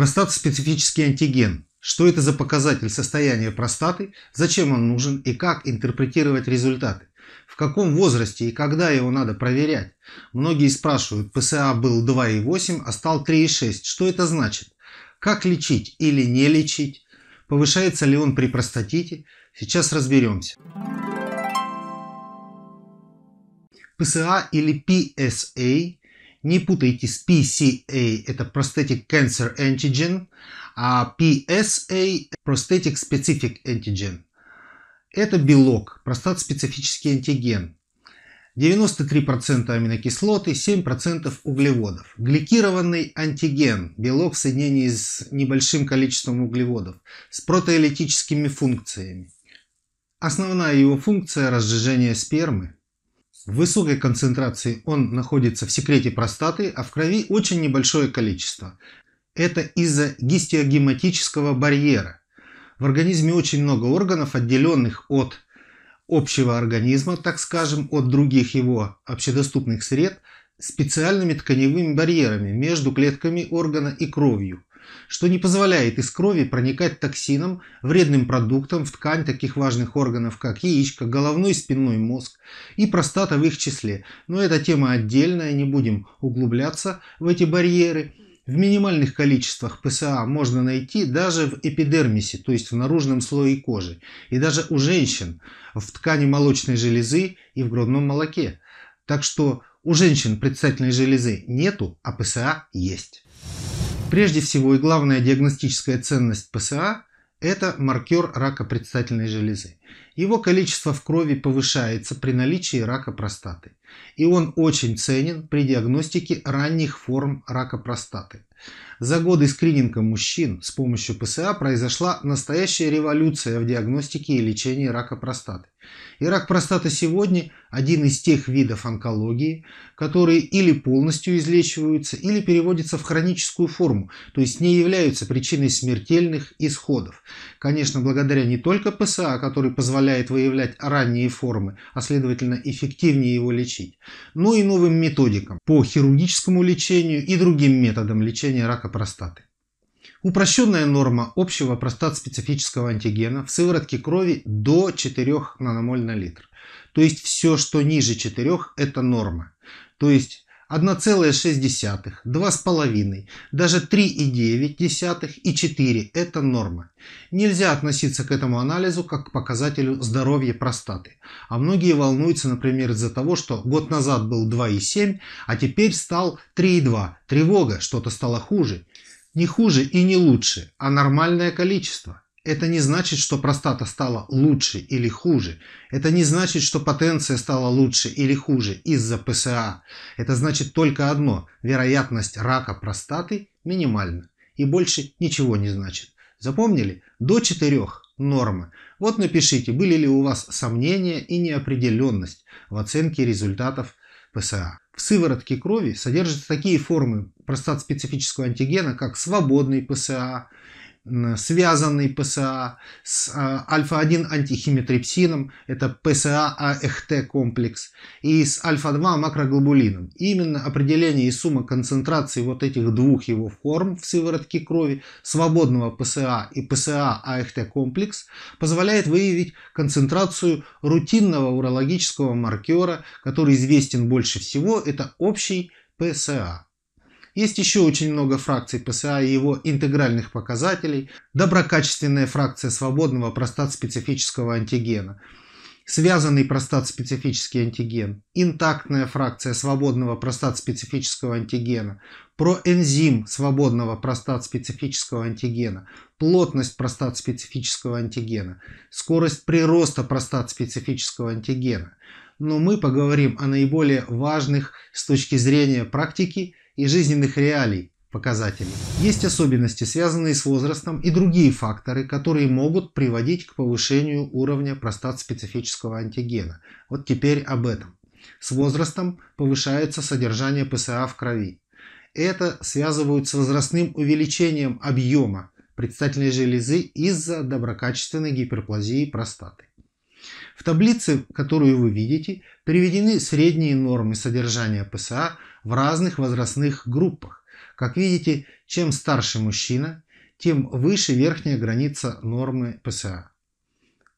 Простатоспецифический антиген. Что это за показатель состояния простаты, зачем он нужен и как интерпретировать результаты? В каком возрасте и когда его надо проверять? Многие спрашивают, ПСА был 2,8, а стал 3,6. Что это значит? Как лечить или не лечить? Повышается ли он при простатите? Сейчас разберемся. ПСА или PSA не путайте с PCA, это Prosthetic Cancer Antigen, а PSA – Prosthetic Specific Antigen. Это белок, простат-специфический антиген. 93% аминокислоты, 7% углеводов. Гликированный антиген, белок в соединении с небольшим количеством углеводов, с протеолитическими функциями. Основная его функция – разжижение спермы – в высокой концентрации он находится в секрете простаты, а в крови очень небольшое количество. Это из-за гистиогематического барьера. В организме очень много органов, отделенных от общего организма, так скажем, от других его общедоступных сред, специальными тканевыми барьерами между клетками органа и кровью что не позволяет из крови проникать токсинам, вредным продуктам в ткань таких важных органов, как яичко, головной и спинной мозг и простата в их числе. Но эта тема отдельная, не будем углубляться в эти барьеры. В минимальных количествах ПСА можно найти даже в эпидермисе, то есть в наружном слое кожи, и даже у женщин в ткани молочной железы и в грудном молоке. Так что у женщин предстательной железы нету, а ПСА есть. Прежде всего и главная диагностическая ценность ПСА – это маркер рака предстательной железы. Его количество в крови повышается при наличии рака простаты, и он очень ценен при диагностике ранних форм рака простаты. За годы скрининга мужчин с помощью ПСА произошла настоящая революция в диагностике и лечении рака простаты. И рак простаты сегодня один из тех видов онкологии, которые или полностью излечиваются, или переводятся в хроническую форму, то есть не являются причиной смертельных исходов. Конечно, благодаря не только ПСА, который позволяет выявлять ранние формы, а следовательно эффективнее его лечить, но ну и новым методикам по хирургическому лечению и другим методам лечения рака простаты. Упрощенная норма общего простат-специфического антигена в сыворотке крови до 4 наномоль на литр. То есть все, что ниже 4, это норма. То есть 1,6, 2,5, даже 3,9 и 4 – это норма. Нельзя относиться к этому анализу как к показателю здоровья простаты. А многие волнуются, например, из-за того, что год назад был 2,7, а теперь стал 3,2. Тревога, что-то стало хуже. Не хуже и не лучше, а нормальное количество. Это не значит, что простата стала лучше или хуже. Это не значит, что потенция стала лучше или хуже из-за ПСА. Это значит только одно – вероятность рака простаты минимальна. И больше ничего не значит. Запомнили? До 4 – норма. Вот напишите, были ли у вас сомнения и неопределенность в оценке результатов ПСА. В сыворотке крови содержатся такие формы простат-специфического антигена, как свободный ПСА, связанный ПСА с а а, альфа-1 антихимитрипсином, это ПСА-АХТ комплекс, и с альфа-2 макроглобулином. именно определение и сумма концентрации вот этих двух его форм в сыворотке крови, свободного ПСА и ПСА-АХТ комплекс, позволяет выявить концентрацию рутинного урологического маркера, который известен больше всего, это общий ПСА. Есть еще очень много фракций ПСА и его интегральных показателей. Доброкачественная фракция свободного простат-специфического антигена связанный простат-специфический антиген, интактная фракция свободного простат-специфического антигена, проэнзим свободного простат-специфического антигена, плотность простат-специфического антигена, скорость прироста простат-специфического антигена. Но мы поговорим о наиболее важных с точки зрения практики и жизненных реалий показателей. Есть особенности, связанные с возрастом и другие факторы, которые могут приводить к повышению уровня простат-специфического антигена. Вот теперь об этом. С возрастом повышается содержание ПСА в крови. Это связывают с возрастным увеличением объема предстательной железы из-за доброкачественной гиперплазии простаты. В таблице, которую вы видите, приведены средние нормы содержания ПСА в разных возрастных группах. Как видите, чем старше мужчина, тем выше верхняя граница нормы ПСА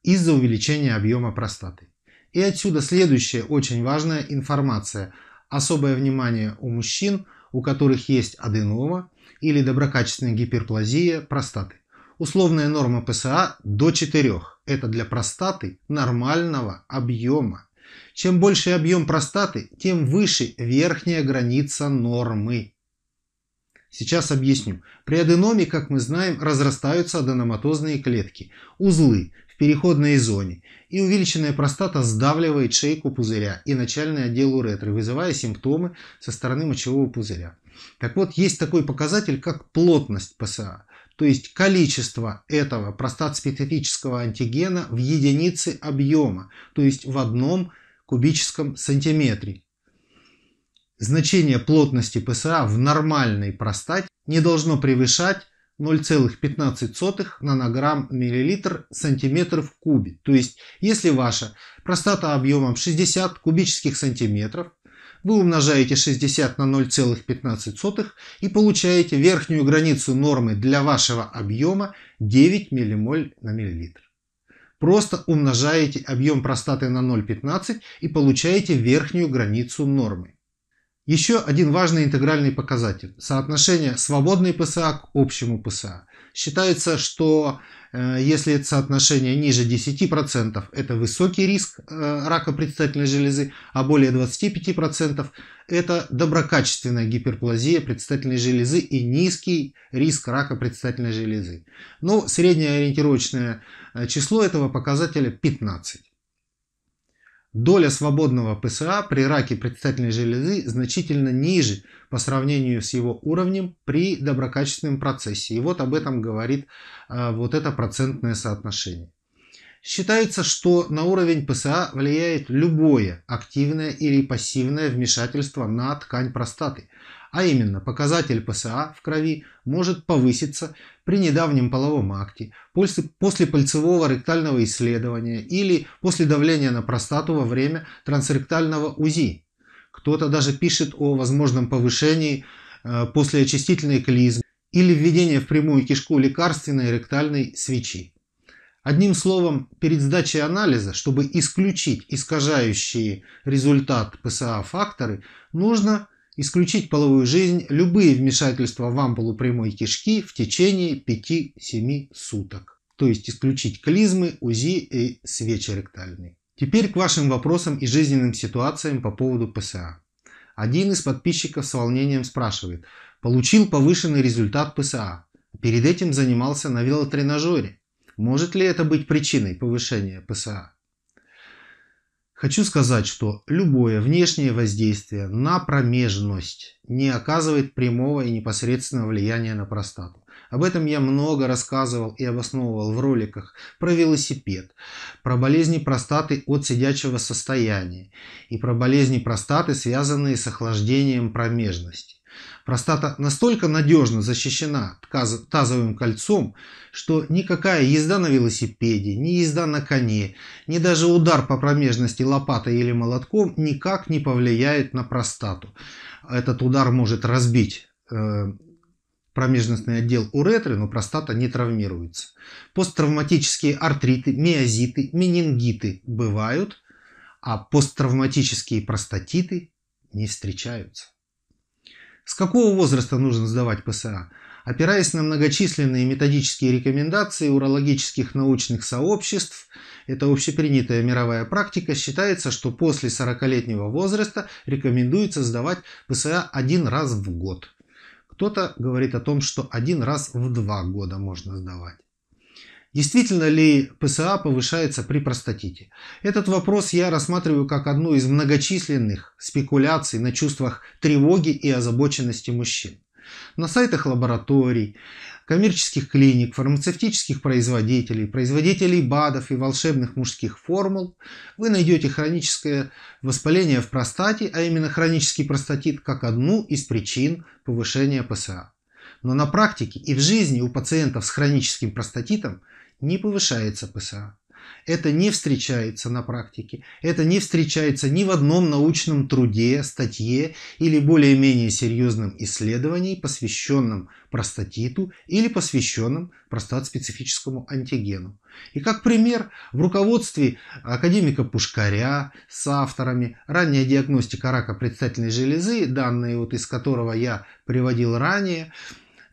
из-за увеличения объема простаты. И отсюда следующая очень важная информация. Особое внимание у мужчин, у которых есть аденома или доброкачественная гиперплазия простаты. Условная норма ПСА до 4. Это для простаты нормального объема. Чем больше объем простаты, тем выше верхняя граница нормы. Сейчас объясню. При аденоме, как мы знаем, разрастаются аденоматозные клетки, узлы в переходной зоне, и увеличенная простата сдавливает шейку пузыря и начальный отдел уретры, вызывая симптомы со стороны мочевого пузыря. Так вот, есть такой показатель, как плотность ПСА то есть количество этого простат-специфического антигена в единице объема, то есть в одном кубическом сантиметре. Значение плотности ПСА в нормальной простате не должно превышать 0,15 нанограмм миллилитр сантиметр в кубе. То есть, если ваша простата объемом 60 кубических сантиметров, вы умножаете 60 на 0,15 и получаете верхнюю границу нормы для вашего объема 9 миллимоль на миллилитр. Просто умножаете объем простаты на 0,15 и получаете верхнюю границу нормы. Еще один важный интегральный показатель – соотношение свободной ПСА к общему ПСА. Считается, что Э, если это соотношение ниже 10%, это высокий риск э, рака предстательной железы, а более 25% это доброкачественная гиперплазия предстательной железы и низкий риск рака предстательной железы. Но ну, среднее ориентировочное э, число этого показателя 15. Доля свободного ПСА при раке предстательной железы значительно ниже по сравнению с его уровнем при доброкачественном процессе. И вот об этом говорит а, вот это процентное соотношение. Считается, что на уровень ПСА влияет любое активное или пассивное вмешательство на ткань простаты, а именно показатель ПСА в крови может повыситься при недавнем половом акте, после, после пальцевого ректального исследования или после давления на простату во время трансректального УЗИ. Кто-то даже пишет о возможном повышении э, после очистительной клизмы или введения в прямую кишку лекарственной ректальной свечи. Одним словом, перед сдачей анализа, чтобы исключить искажающие результат ПСА факторы, нужно исключить половую жизнь, любые вмешательства в ампулу прямой кишки в течение 5-7 суток. То есть исключить клизмы, УЗИ и свечи ректальные. Теперь к вашим вопросам и жизненным ситуациям по поводу ПСА. Один из подписчиков с волнением спрашивает, получил повышенный результат ПСА, перед этим занимался на велотренажере. Может ли это быть причиной повышения ПСА? Хочу сказать, что любое внешнее воздействие на промежность не оказывает прямого и непосредственного влияния на простату. Об этом я много рассказывал и обосновывал в роликах про велосипед, про болезни простаты от сидячего состояния и про болезни простаты, связанные с охлаждением промежности. Простата настолько надежно защищена тазовым кольцом, что никакая езда на велосипеде, ни езда на коне, ни даже удар по промежности лопатой или молотком никак не повлияет на простату. Этот удар может разбить э, промежностный отдел уретры, но простата не травмируется. Посттравматические артриты, миозиты, менингиты бывают, а посттравматические простатиты не встречаются. С какого возраста нужно сдавать ПСА? Опираясь на многочисленные методические рекомендации урологических научных сообществ, это общепринятая мировая практика, считается, что после 40-летнего возраста рекомендуется сдавать ПСА один раз в год. Кто-то говорит о том, что один раз в два года можно сдавать. Действительно ли ПСА повышается при простатите? Этот вопрос я рассматриваю как одну из многочисленных спекуляций на чувствах тревоги и озабоченности мужчин. На сайтах лабораторий, коммерческих клиник, фармацевтических производителей, производителей БАДов и волшебных мужских формул вы найдете хроническое воспаление в простате, а именно хронический простатит, как одну из причин повышения ПСА. Но на практике и в жизни у пациентов с хроническим простатитом – не повышается ПСА. Это не встречается на практике, это не встречается ни в одном научном труде, статье или более-менее серьезном исследовании, посвященном простатиту или посвященном простат-специфическому антигену. И как пример, в руководстве академика Пушкаря с авторами «Ранняя диагностика рака предстательной железы», данные вот из которого я приводил ранее,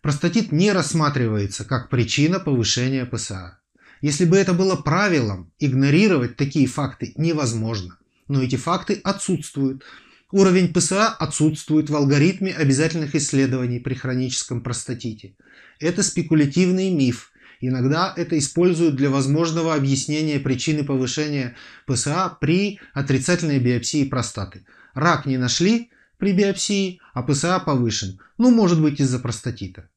простатит не рассматривается как причина повышения ПСА. Если бы это было правилом, игнорировать такие факты невозможно. Но эти факты отсутствуют. Уровень ПСА отсутствует в алгоритме обязательных исследований при хроническом простатите. Это спекулятивный миф. Иногда это используют для возможного объяснения причины повышения ПСА при отрицательной биопсии простаты. Рак не нашли при биопсии, а ПСА повышен. Ну, может быть из-за простатита.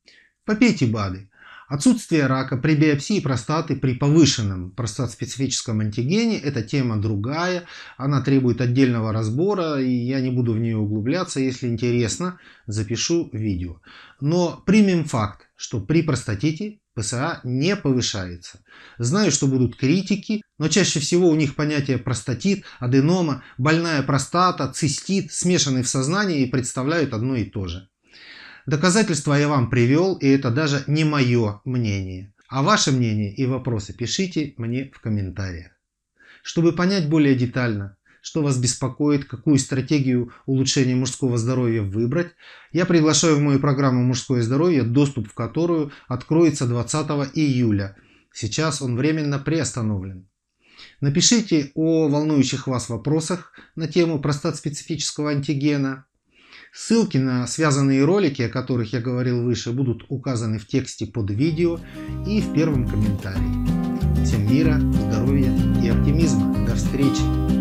Попейте БАДы. Отсутствие рака при биопсии простаты при повышенном простатоспецифическом антигене – это тема другая, она требует отдельного разбора, и я не буду в нее углубляться. Если интересно, запишу видео. Но примем факт, что при простатите ПСА не повышается. Знаю, что будут критики, но чаще всего у них понятие простатит, аденома, больная простата, цистит смешаны в сознании и представляют одно и то же. Доказательства я вам привел, и это даже не мое мнение. А ваше мнение и вопросы пишите мне в комментариях. Чтобы понять более детально, что вас беспокоит, какую стратегию улучшения мужского здоровья выбрать, я приглашаю в мою программу «Мужское здоровье», доступ в которую откроется 20 июля. Сейчас он временно приостановлен. Напишите о волнующих вас вопросах на тему простат специфического антигена, Ссылки на связанные ролики, о которых я говорил выше, будут указаны в тексте под видео и в первом комментарии. Всем мира, здоровья и оптимизма. До встречи!